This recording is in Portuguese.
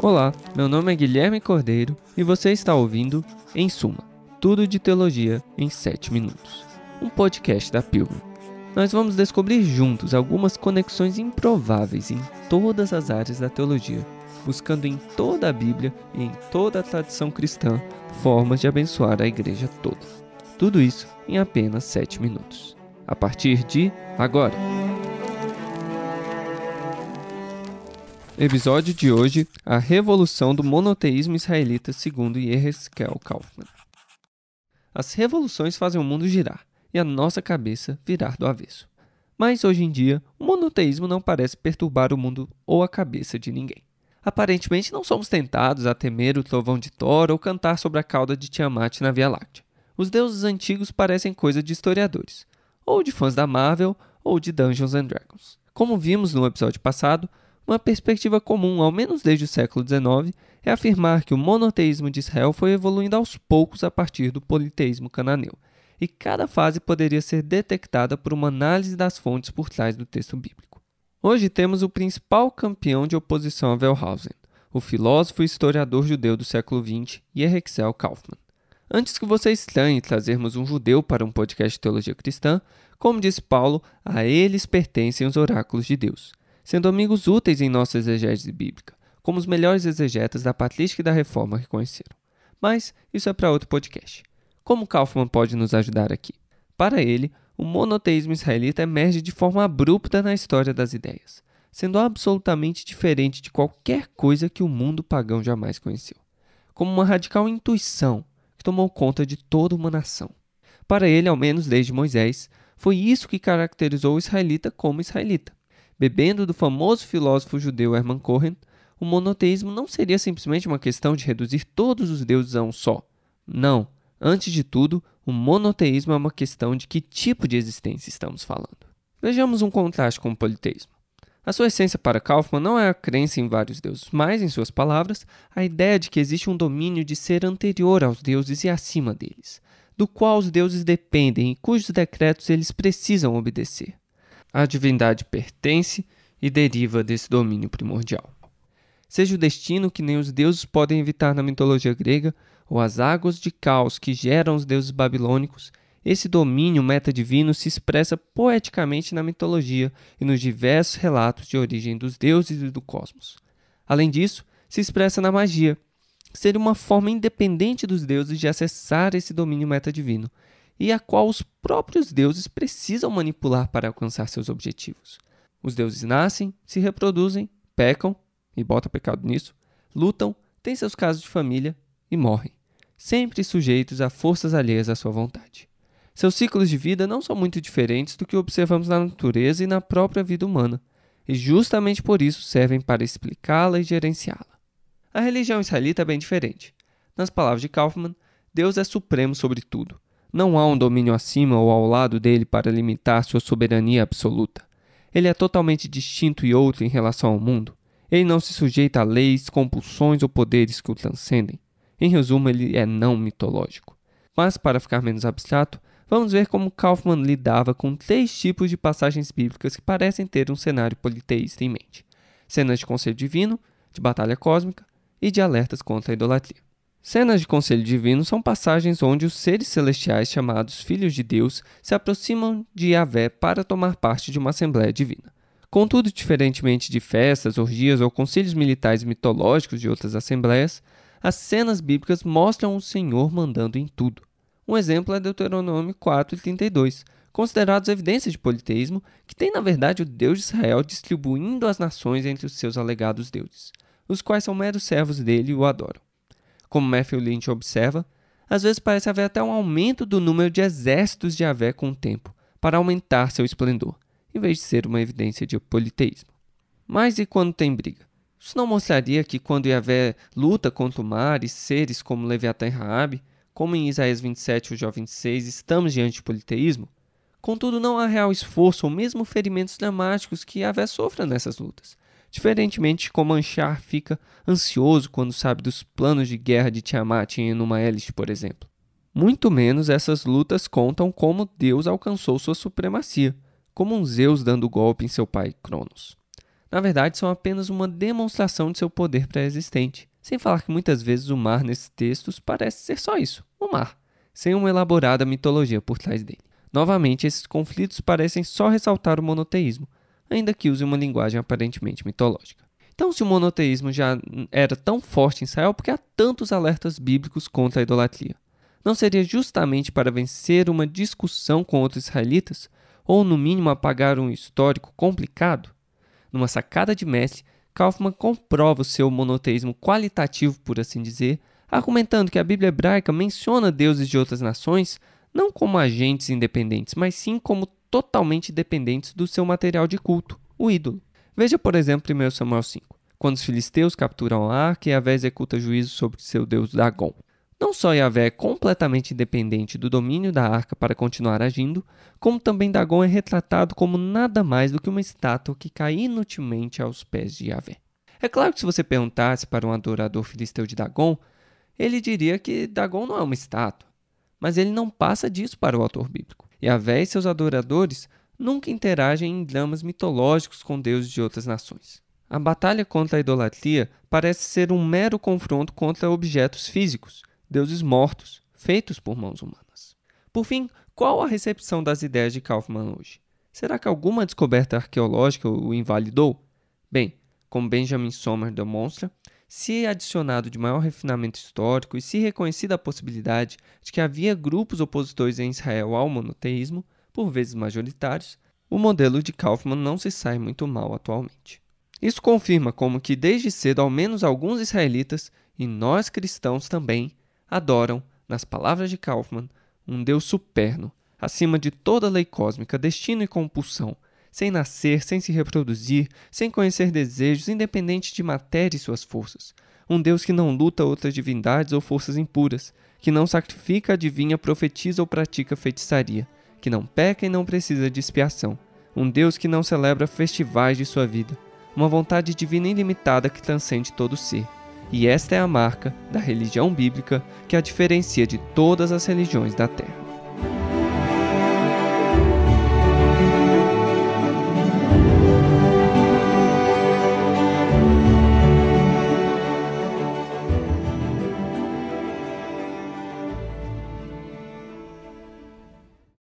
Olá, meu nome é Guilherme Cordeiro e você está ouvindo Em Suma, Tudo de Teologia em 7 Minutos, um podcast da Pilgrim. Nós vamos descobrir juntos algumas conexões improváveis em todas as áreas da teologia, buscando em toda a Bíblia e em toda a tradição cristã formas de abençoar a igreja toda. Tudo isso em apenas 7 minutos. A partir de agora! Episódio de hoje: A Revolução do Monoteísmo Israelita, segundo Yereskel Kaufman. As revoluções fazem o mundo girar e a nossa cabeça virar do avesso. Mas hoje em dia, o monoteísmo não parece perturbar o mundo ou a cabeça de ninguém. Aparentemente, não somos tentados a temer o trovão de Thor ou cantar sobre a cauda de Tiamat na Via Láctea. Os deuses antigos parecem coisa de historiadores, ou de fãs da Marvel ou de Dungeons and Dragons. Como vimos no episódio passado, uma perspectiva comum, ao menos desde o século XIX, é afirmar que o monoteísmo de Israel foi evoluindo aos poucos a partir do politeísmo cananeu, e cada fase poderia ser detectada por uma análise das fontes por trás do texto bíblico. Hoje temos o principal campeão de oposição a Wellhausen, o filósofo e historiador judeu do século XX, Yerexel Kaufmann. Antes que você estranhe trazermos um judeu para um podcast de teologia cristã, como disse Paulo, a eles pertencem os oráculos de Deus sendo amigos úteis em nossa exegese bíblica, como os melhores exegetas da patrística e da reforma que conheceram. Mas isso é para outro podcast. Como Kaufman pode nos ajudar aqui? Para ele, o monoteísmo israelita emerge de forma abrupta na história das ideias, sendo absolutamente diferente de qualquer coisa que o mundo pagão jamais conheceu, como uma radical intuição que tomou conta de toda uma nação. Para ele, ao menos desde Moisés, foi isso que caracterizou o israelita como israelita, Bebendo do famoso filósofo judeu Hermann Cohen, o monoteísmo não seria simplesmente uma questão de reduzir todos os deuses a um só. Não. Antes de tudo, o monoteísmo é uma questão de que tipo de existência estamos falando. Vejamos um contraste com o politeísmo. A sua essência para Kaufmann não é a crença em vários deuses, mas, em suas palavras, a ideia de que existe um domínio de ser anterior aos deuses e acima deles, do qual os deuses dependem e cujos decretos eles precisam obedecer. A divindade pertence e deriva desse domínio primordial. Seja o destino que nem os deuses podem evitar na mitologia grega, ou as águas de caos que geram os deuses babilônicos, esse domínio metadivino se expressa poeticamente na mitologia e nos diversos relatos de origem dos deuses e do cosmos. Além disso, se expressa na magia, ser uma forma independente dos deuses de acessar esse domínio metadivino e a qual os próprios deuses precisam manipular para alcançar seus objetivos. Os deuses nascem, se reproduzem, pecam, e bota pecado nisso, lutam, têm seus casos de família e morrem, sempre sujeitos a forças alheias à sua vontade. Seus ciclos de vida não são muito diferentes do que observamos na natureza e na própria vida humana, e justamente por isso servem para explicá-la e gerenciá-la. A religião israelita é bem diferente. Nas palavras de Kaufman, Deus é supremo sobre tudo não há um domínio acima ou ao lado dele para limitar sua soberania absoluta. Ele é totalmente distinto e outro em relação ao mundo. Ele não se sujeita a leis, compulsões ou poderes que o transcendem. Em resumo, ele é não mitológico. Mas, para ficar menos abstrato, vamos ver como Kaufman lidava com três tipos de passagens bíblicas que parecem ter um cenário politeísta em mente: cenas de conselho divino, de batalha cósmica e de alertas contra a idolatria. Cenas de conselho divino são passagens onde os seres celestiais chamados filhos de Deus se aproximam de Yahvé para tomar parte de uma assembleia divina. Contudo, diferentemente de festas, orgias ou conselhos militares mitológicos de outras assembleias, as cenas bíblicas mostram o Senhor mandando em tudo. Um exemplo é Deuteronômio 4:32, considerados evidências de politeísmo, que tem na verdade o Deus de Israel distribuindo as nações entre os seus alegados deuses, os quais são meros servos dele e o adoram. Como Matthew Lynch observa, às vezes parece haver até um aumento do número de exércitos de Avé com o tempo, para aumentar seu esplendor, em vez de ser uma evidência de politeísmo. Mas e quando tem briga? Isso não mostraria que quando Yahvé luta contra o mar e seres como Leviatã e Raabe, como em Isaías 27 ou Jó 26, estamos diante de politeísmo? Contudo, não há real esforço ou mesmo ferimentos dramáticos que Yahvé sofra nessas lutas diferentemente de como Anshar fica ansioso quando sabe dos planos de guerra de Tiamat em Enuma Elish, por exemplo. Muito menos essas lutas contam como Deus alcançou sua supremacia, como um Zeus dando golpe em seu pai Cronos. Na verdade, são apenas uma demonstração de seu poder pré-existente, sem falar que muitas vezes o mar nesses textos parece ser só isso, o mar, sem uma elaborada mitologia por trás dele. Novamente, esses conflitos parecem só ressaltar o monoteísmo, ainda que use uma linguagem aparentemente mitológica. Então, se o monoteísmo já era tão forte em Israel, por que há tantos alertas bíblicos contra a idolatria? Não seria justamente para vencer uma discussão com outros israelitas, ou no mínimo apagar um histórico complicado? Numa sacada de mestre, Kaufman comprova o seu monoteísmo qualitativo, por assim dizer, argumentando que a Bíblia hebraica menciona deuses de outras nações não como agentes independentes, mas sim como totalmente dependentes do seu material de culto, o ídolo. Veja, por exemplo, 1 Samuel 5, quando os filisteus capturam a Arca e Yahvé executa juízo sobre seu deus Dagon. Não só Yahvé é completamente independente do domínio da arca para continuar agindo, como também Dagon é retratado como nada mais do que uma estátua que cai inutilmente aos pés de Yahvé. É claro que se você perguntasse para um adorador filisteu de Dagon, ele diria que Dagon não é uma estátua, mas ele não passa disso para o autor bíblico. Yahvé e seus adoradores nunca interagem em dramas mitológicos com deuses de outras nações. A batalha contra a idolatria parece ser um mero confronto contra objetos físicos, deuses mortos, feitos por mãos humanas. Por fim, qual a recepção das ideias de Kaufmann hoje? Será que alguma descoberta arqueológica o invalidou? Bem, como Benjamin Sommer demonstra, se adicionado de maior refinamento histórico e se reconhecida a possibilidade de que havia grupos opositores em Israel ao monoteísmo, por vezes majoritários, o modelo de Kaufman não se sai muito mal atualmente. Isso confirma como que desde cedo ao menos alguns israelitas, e nós cristãos também, adoram, nas palavras de Kaufman, um Deus superno, acima de toda lei cósmica, destino e compulsão, sem nascer, sem se reproduzir, sem conhecer desejos, independente de matéria e suas forças. Um Deus que não luta outras divindades ou forças impuras, que não sacrifica, adivinha, profetiza ou pratica feitiçaria, que não peca e não precisa de expiação. Um Deus que não celebra festivais de sua vida. Uma vontade divina ilimitada que transcende todo ser. E esta é a marca da religião bíblica que a diferencia de todas as religiões da Terra.